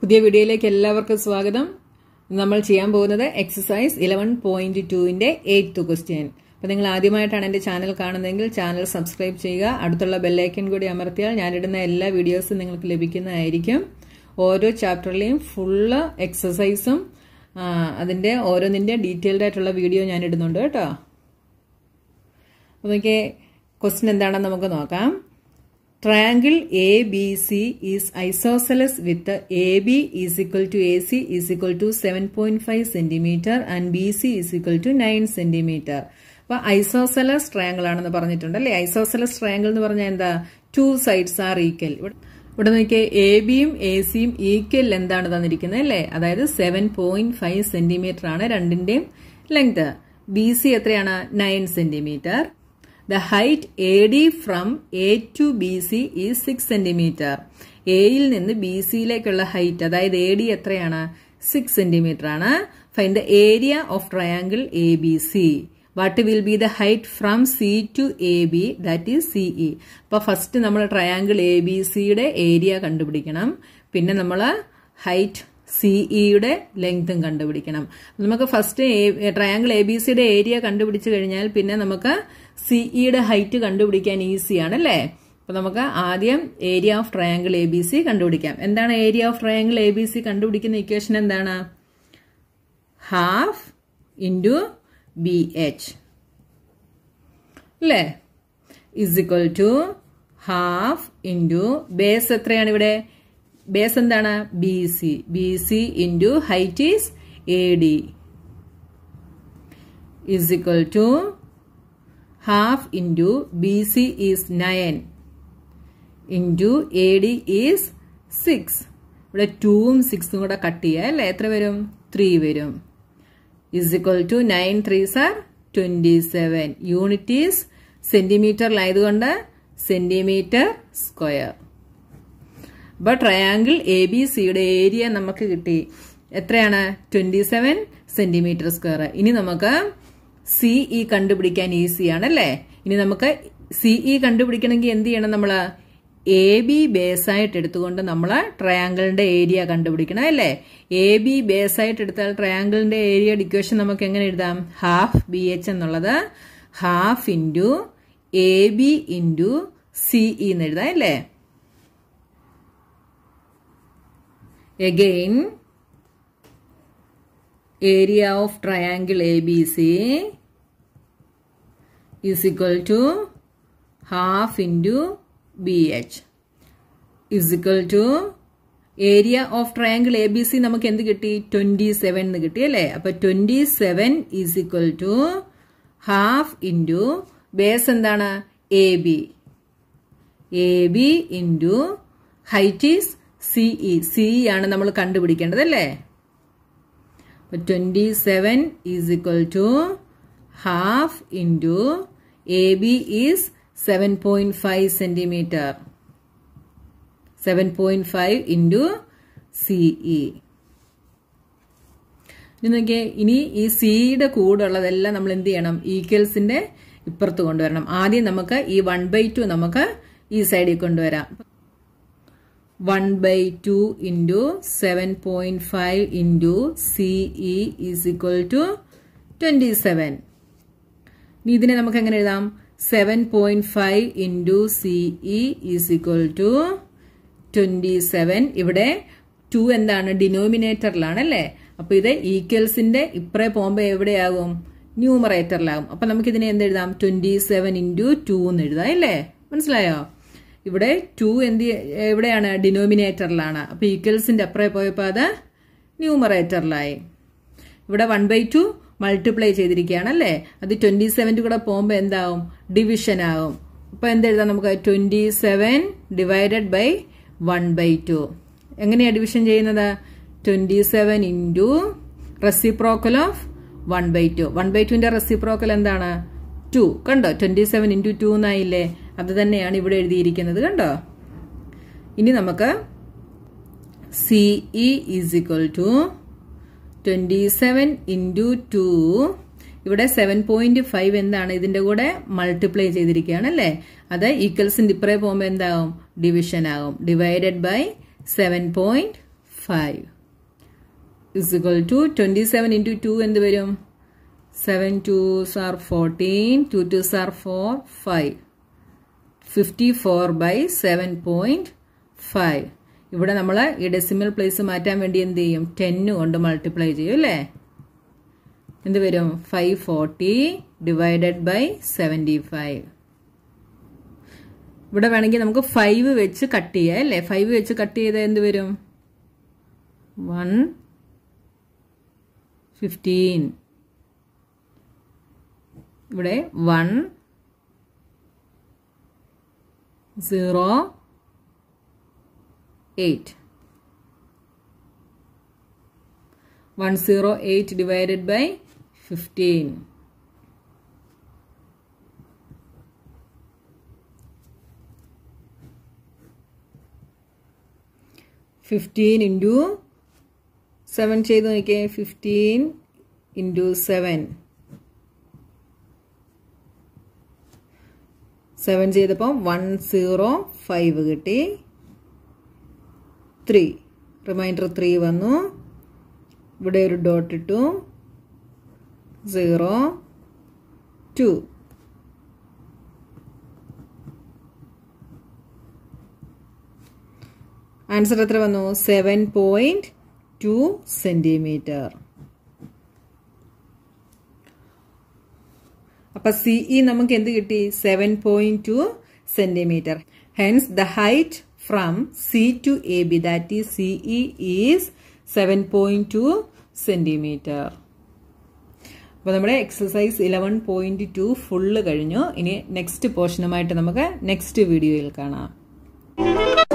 പുതിയ വീഡിയോയിലേക്ക് എല്ലാവർക്കും സ്വാഗതം നമ്മൾ ചെയ്യാൻ പോകുന്നത് എക്സസൈസ് ഇലവൻ പോയിന്റ് ടുവിന്റെ എയ്ത്ത് ക്വസ്റ്റ്യൻ അപ്പോൾ നിങ്ങൾ ആദ്യമായിട്ടാണ് എന്റെ ചാനൽ കാണുന്നതെങ്കിൽ ചാനൽ സബ്സ്ക്രൈബ് ചെയ്യുക അടുത്തുള്ള ബെല്ലൈക്കൻ കൂടി അമർത്തിയാൽ ഞാനിടുന്ന എല്ലാ വീഡിയോസും നിങ്ങൾക്ക് ലഭിക്കുന്നതായിരിക്കും ഓരോ ചാപ്റ്ററിലെയും ഫുള്ള് എക്സസൈസും അതിന്റെ ഓരോന്നിന്റെ ഡീറ്റെയിൽഡ് ആയിട്ടുള്ള വീഡിയോ ഞാൻ ഇടുന്നുണ്ട് കേട്ടോ അപ്പോൾ ക്വസ്റ്റ്യൻ എന്താണെന്ന് നമുക്ക് നോക്കാം triangle A B C is isosceles with A B is equal to A C is equal to seven point five centimetre and B C is equal to nine centimetre അപ്പോൾ isosceles triangle ആണെന്ന് പറഞ്ഞിട്ടുണ്ട് അല്ലേ isosceles triangle എന്ന് പറഞ്ഞാൽ എന്താ two sides are equal ഇവിടെ നോക്കിയാൽ A ബിയും എ സിയും ഈക്വൽ എന്താണ് തന്നിരിക്കുന്നത് അല്ലേ അതായത് സെവൻ പോയിന്റ് ഫൈവ് സെന്റിമീറ്റർ ആണ് രണ്ടിന്റെയും ലെങ്ത് ബി സി എത്രയാണ് nine centimetre the height A D from A to B C ഈ സിക്സ് സെന്റിമീറ്റർ എയിൽ നിന്ന് ബി സിയിലേക്കുള്ള ഹൈറ്റ് അതായത് എ ഡി എത്രയാണ് സിക്സ് സെന്റിമീറ്റർ ആണ് find the area of triangle A B C what will be the height from C to A B that is C E അപ്പൊ first നമ്മൾ triangle A B സിയുടെ area കണ്ടുപിടിക്കണം പിന്നെ നമ്മൾ height സിഇയുടെ ലെങ്ത്തും കണ്ടുപിടിക്കണം നമുക്ക് ഫസ്റ്റ് ട്രയാങ്കിൾ എ ബി സിയുടെ ഏരിയ കണ്ടുപിടിച്ചു കഴിഞ്ഞാൽ പിന്നെ നമുക്ക് സിഇയുടെ e ഹൈറ്റ് കണ്ടുപിടിക്കാൻ ഈസിയാണ് അല്ലേ അപ്പോൾ നമുക്ക് ആദ്യം area of triangle A B C കണ്ടുപിടിക്കാം എന്താണ് area of triangle A B C കണ്ടുപിടിക്കുന്ന ഇക്വേഷൻ എന്താണ് ഹാഫ് ഇൻറ്റു ബി എച്ച് അല്ലേ is equal to half into base എത്രയാണ് ഇവിടെ ബേസ് എന്താണ് B C B C into height is A D is equal to half into B C is nine into A D is six ഇവിടെ ടൂവും സിക്സും കൂടെ cut ചെയ്യുക അല്ലേ എത്ര വരും ത്രീ വരും is equal to nine three sir twenty seven unit is സെൻറ്റിമീറ്ററിലായതുകൊണ്ട് സെൻറ്റിമീറ്റർ സ്ക്വയർ അപ്പൊ ട്രയാങ്കിൾ എ ബി സിയുടെ ഏരിയ നമുക്ക് കിട്ടി എത്രയാണ് ട്വൻറ്റി സെവൻ സെൻറ്റിമീറ്റർ സ്ക്വയർ ഇനി നമുക്ക് സി ഇ e കണ്ടുപിടിക്കാൻ ഈസിയാണ് അല്ലേ ഇനി നമുക്ക് സി ഇ e കണ്ടുപിടിക്കണമെങ്കിൽ എന്ത് ചെയ്യണം നമ്മൾ എ ബി ബേസായിട്ട് എടുത്തുകൊണ്ട് നമ്മൾ ട്രയാങ്കിളിന്റെ ഏരിയ കണ്ടുപിടിക്കണം അല്ലേ എ ബി ബേസായിട്ട് എടുത്താൽ ട്രയാങ്കിളിന്റെ ഏരിയ ഡിക്വേഷൻ നമുക്ക് എങ്ങനെ എഴുതാം ഹാഫ് ബി എച്ച് എന്നുള്ളത് half into A B into C എന്ന് എഴുതാം അല്ലേ again area of triangle ABC is equal to half into BH is equal to area of triangle A B C നമുക്ക് എന്ത് കിട്ടി ട്വൻറ്റി സെവൻ എന്ന് കിട്ടി അല്ലേ അപ്പോൾ twenty seven is equal to half into base എന്താണ് A B A B into height is C E C ആണ് നമ്മൾ കണ്ടുപിടിക്കേണ്ടത് അല്ലേ 27 is equal to half into AB is 7.5 centimeter. 7.5 into CE. ഇന്നൊക്കെ ഇനി ഈ സിയുടെ ഉള്ളതെല്ലാം നമ്മൾ എന്ത് ചെയ്യണം ഈക്വൽസിന്റെ ഇപ്പുറത്ത് കൊണ്ടുവരണം ആദ്യം നമുക്ക് ഈ വൺ ബൈ ടു നമുക്ക് ഈ സൈഡിൽ കൊണ്ടുവരാം one by two into 1 by 2 into 7.5 is CE to equal seven ഇനി ഇതിനെ നമുക്ക് എങ്ങനെ എഴുതാം seven point five into C E is equal to twenty seven ഇവിടെ ടു എന്താണ് ഡിനോമിനേറ്ററിലാണ് അല്ലേ അപ്പോൾ ഇത് ഈക്വൽസിൻ്റെ ഇപ്പറേ പോകുമ്പോൾ എവിടെയാകും ന്യൂമറേറ്ററിലാകും അപ്പോൾ നമുക്കിതിനെ എഴുതാം ട്വൻറ്റി സെവൻ ഇൻറ്റു ടു എന്ന് എഴുതാം അല്ലേ മനസ്സിലായോ ഇവിടെ ടു എന്ത് എവിടെയാണ് ഡിനോമിനേറ്ററിലാണ് അപ്പൊ ഈക്വൽസിന്റെ അപ്പുറേ പോയപ്പോ അത് ന്യൂമറേറ്ററിലായി ഇവിടെ വൺ ബൈ ടു മൾട്ടിപ്ലൈ ചെയ്തിരിക്കുകയാണ് അല്ലേ അത് ട്വന്റി സെവൻ്റെ കൂടെ പോകുമ്പോൾ എന്താവും ഡിവിഷൻ ആവും അപ്പോൾ എന്തെഴുതാം നമുക്ക് twenty seven divided by one by two എങ്ങനെയാണ് ഡിവിഷൻ ചെയ്യുന്നത് twenty seven into reciprocal of one by two one by ടുവിൻ്റെ റെസിപ്രോക്കൽ എന്താണ് ടു കണ്ടോ ട്വന്റി സെവൻ ഇൻറ്റു ടു എന്നായില്ലേ അത് തന്നെയാണ് ഇവിടെ എഴുതിയിരിക്കുന്നത് കണ്ടോ ഇനി നമുക്ക് C E is equal to twenty seven into two ഇവിടെ സെവൻ പോയിന്റ് ഫൈവ് എന്താണ് ഇതിന്റെ കൂടെ മൾട്ടിപ്ലൈ ചെയ്തിരിക്കുകയാണ് അല്ലേ അത് ഈക്വൽസിന്റെ ഇപ്പറേ പോകുമ്പോൾ എന്താവും ഡിവിഷൻ ആകും divided by seven point five is is equal to twenty seven into two എന്ത് വരും seven two sir fourteen two two sir four five fifty four by seven point five ഇവിടെ നമ്മൾ ഈ ഡെസിമൽ പ്ലേസ് മാറ്റാൻ വേണ്ടി എന്ത് ചെയ്യും ടെന്ന് കൊണ്ട് മൾട്ടിപ്ലൈ ചെയ്യും അല്ലേ എന്ത് വരും five forty divided by seventy five ഇവിടെ വേണമെങ്കിൽ നമുക്ക് ഫൈവ് വെച്ച് കട്ട് ചെയ്യാം അല്ലേ ഫൈവ് വെച്ച് കട്ട് ചെയ്താൽ എന്ത് വരും വൺ ഫിഫ്റ്റീൻ ഇവിടെ one zero eight. One zero eight divided by fifteen. Fifteen into seven ചെയ്ത് നോക്കിയേ ഫിഫ്റ്റീൻ ഇൻറ്റു സെവൻ സെവൻ ചെയ്തപ്പം വൺ സീറോ ഫൈവ് കിട്ടി ത്രീ റിമൈൻഡർ ത്രീ വന്നു ഇവിടെ ഒരു ഡോട്ട് ഇട്ടു സീറോ ടു ആൻസർ എത്ര വന്നു സെവൻ പോയിൻറ്റ് ടു സെൻറ്റിമീറ്റർ അപ്പൊ സി ഇ e നമുക്ക് എന്ത് കിട്ടി seven point two centimetre hence the height from C to A B that is C E is seven point two centimetre അപ്പോൾ നമ്മുടെ exercise eleven point two full കഴിഞ്ഞു ഇനി next പോർഷനുമായിട്ട് നമുക്ക് next വീഡിയോയിൽ കാണാം